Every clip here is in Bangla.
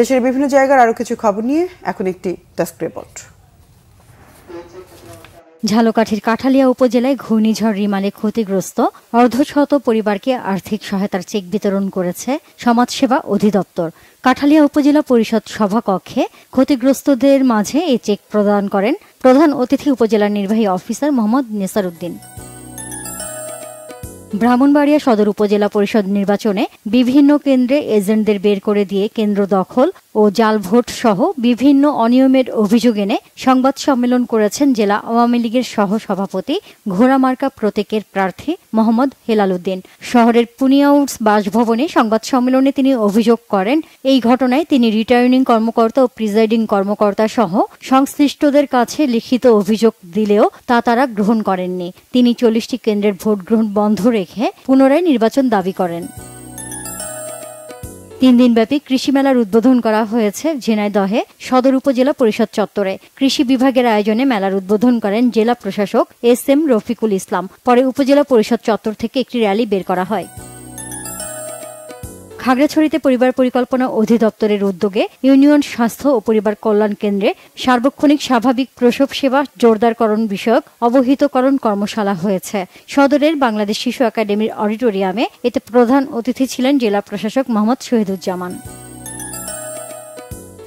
দেশের বিভিন্ন জায়গার আরো কিছু খবর নিয়ে এখন একটি ডেস্ক রিপোর্ট ঝালকাঠির কাঠালিয়া উপজেলায় ঘূর্ণিঝড় রিমালে ক্ষতিগ্রস্ত অর্ধশত পরিবারকে আর্থিক সহায়তার চেক বিতরণ করেছে সমাজসেবা অধিদপ্তর কাঠালিয়া উপজেলা পরিষদ সভাকক্ষে ক্ষতিগ্রস্তদের মাঝে এই চেক প্রদান করেন প্রধান অতিথি উপজেলার নির্বাহী অফিসার মোহাম্মদ উদ্দিন ব্রাহ্মণবাড়িয়া সদর উপজেলা পরিষদ নির্বাচনে বিভিন্ন কেন্দ্রে এজেন্টদের বের করে দিয়ে কেন্দ্র দখল ও জাল ভোট সহ বিভিন্ন অনিয়মের অভিযোগ এনে সংবাদ সম্মেলন করেছেন জেলা আওয়ামী লীগের সহ সভাপতি ঘোড়ামার্কা প্রতীকের প্রার্থী মোহাম্মদ হেলাল উদ্দিন শহরের পুনিয়াউটস বাসভবনে সংবাদ সম্মেলনে তিনি অভিযোগ করেন এই ঘটনায় তিনি রিটার্নিং কর্মকর্তা ও প্রিজাইডিং কর্মকর্তা সহ সংশ্লিষ্টদের কাছে লিখিত অভিযোগ দিলেও তা তারা গ্রহণ করেননি তিনি চল্লিশটি কেন্দ্রের ভোট গ্রহণ বন্ধ রেখে পুনরায় নির্বাচন দাবি করেন তিন দিনব্যাপী কৃষি মেলার উদ্বোধন করা হয়েছে ঝিনাইদহে সদর উপজেলা পরিষদ চত্বরে কৃষি বিভাগের আয়োজনে মেলার উদ্বোধন করেন জেলা প্রশাসক এস এম রফিকুল ইসলাম পরে উপজেলা পরিষদ চত্বর থেকে একটি র্যালি বের করা হয় খাগড়াছড়িতে পরিবার পরিকল্পনা অধিদপ্তরের উদ্যোগে ইউনিয়ন স্বাস্থ্য ও পরিবার কল্যাণ কেন্দ্রে সার্বক্ষণিক স্বাভাবিক প্রসব সেবা জোরদারকরণ বিষয়ক অবহিতকরণ কর্মশালা হয়েছে সদরের বাংলাদেশ শিশু একাডেমির অডিটোরিয়ামে এতে প্রধান অতিথি ছিলেন জেলা প্রশাসক মোহাম্মদ শহীদুজ্জামান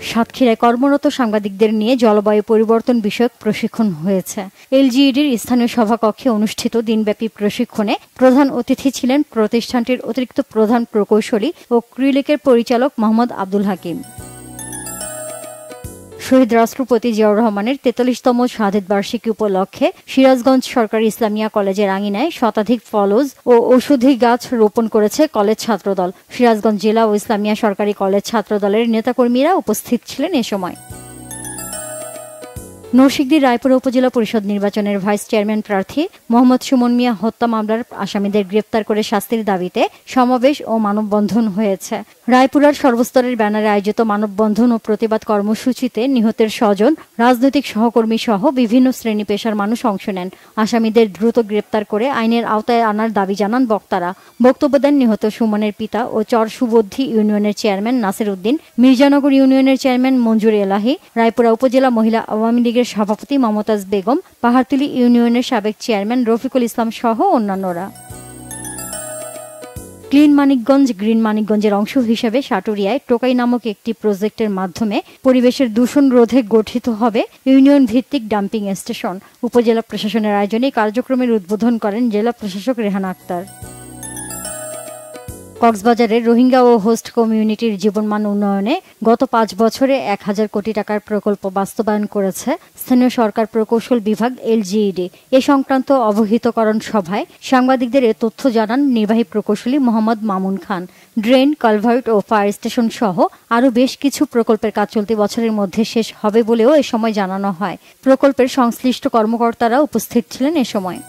সাতক্ষীরায় কর্মরত সাংবাদিকদের নিয়ে জলবায়ু পরিবর্তন বিষয়ক প্রশিক্ষণ হয়েছে এলজিইডির স্থানীয় সভাকক্ষে অনুষ্ঠিত দিনব্যাপী প্রশিক্ষণে প্রধান অতিথি ছিলেন প্রতিষ্ঠানটির অতিরিক্ত প্রধান প্রকৌশলী ও ক্রিলিকের পরিচালক মোহাম্মদ আব্দুল হাকিম শহীদ রাষ্ট্রপতি জিয়াউর রহমানের তেতাল্লিশতম শাহাদ বার্ষিকী উপলক্ষে সিরাজগঞ্জ সরকারি ইসলামিয়া কলেজের আঙিনায় শতাধিক ফলজ ও ঔষধি গাছ রোপণ করেছে কলেজ ছাত্রদল সিরাজগঞ্জ জেলা ও ইসলামিয়া সরকারি কলেজ ছাত্রদলের নেতাকর্মীরা উপস্থিত ছিলেন এ সময় নরসিংদী রায়পুর উপজেলা পরিষদ নির্বাচনের ভাইস চেয়ারম্যান প্রার্থী মোহাম্মদ সুমন মিয়া হত্যা মামলার আসামিদের গ্রেপ্তার করে শাস্তির দাবিতে সমাবেশ ও মানববন্ধন হয়েছে রায়পুরার সর্বস্তরের ব্যানারে আয়োজিত মানববন্ধন ও প্রতিবাদ কর্মসূচিতে নিহতের স্বজন রাজনৈতিক সহকর্মী সহ বিভিন্ন শ্রেণী পেশার মানুষ অংশ নেন আসামিদের দ্রুত গ্রেপ্তার করে আইনের আওতায় আনার দাবি জানান বক্তারা বক্তব্য দেন নিহত সুমনের পিতা ও চর সুবদ্ধি ইউনিয়নের চেয়ারম্যান নাসির উদ্দিন মির্জানগর ইউনিয়নের চেয়ারম্যান মঞ্জুর এলাহি রায়পুরা উপজেলা মহিলা আওয়ামী লীগের সভাপতি মমতাজ বেগম পাহাড়তুলি ইউনিয়নের সাবেক চেয়ারম্যান রফিকুল ইসলাম সহ অন্যান্যরা ক্লিন মানিকগঞ্জ গ্রিন মানিকগঞ্জের অংশ হিসেবে সাটুরিয়ায় টোকাই নামক একটি প্রজেক্টের মাধ্যমে পরিবেশের দূষণ রোধে গঠিত হবে ইউনিয়ন ভিত্তিক ডাম্পিং স্টেশন উপজেলা প্রশাসনের আয়োজনে কার্যক্রমের উদ্বোধন করেন জেলা প্রশাসক রেহানা আক্তার কক্সবাজারের রোহিঙ্গা ও হোস্ট কমিউনিটির জীবনমান উন্নয়নে গত পাঁচ বছরে এক হাজার কোটি টাকার প্রকল্প বাস্তবায়ন করেছে স্থানীয় সরকার প্রকৌশল বিভাগ এলজিইডি এ সংক্রান্ত অবহিতকরণ সভায় সাংবাদিকদের এ তথ্য জানান নির্বাহী প্রকৌশলী মোহাম্মদ মামুন খান ড্রেন কালভার্ট ও ফায়ার স্টেশন সহ আরও বেশ কিছু প্রকল্পের কাজ চলতি বছরের মধ্যে শেষ হবে বলেও এ সময় জানানো হয় প্রকল্পের সংশ্লিষ্ট কর্মকর্তারা উপস্থিত ছিলেন এ সময়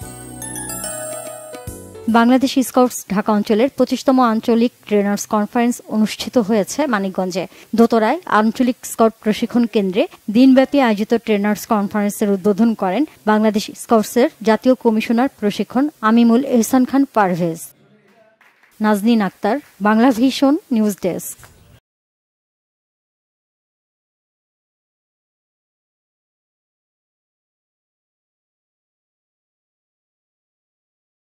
বাংলাদেশ স্কাউটস ঢাকা অঞ্চলের পঁচিশতম আঞ্চলিক ট্রেনার্স কনফারেন্স অনুষ্ঠিত হয়েছে মানিকগঞ্জে দোতরায় আঞ্চলিক স্কাউট প্রশিক্ষণ কেন্দ্রে দিনব্যাপী আয়োজিত ট্রেনার্স কনফারেন্সের উদ্বোধন করেন বাংলাদেশ স্কাউটসের জাতীয় কমিশনার প্রশিক্ষণ Amimul Ehsan Khan Parvez Nazneen Akhtar Bangla vision news desk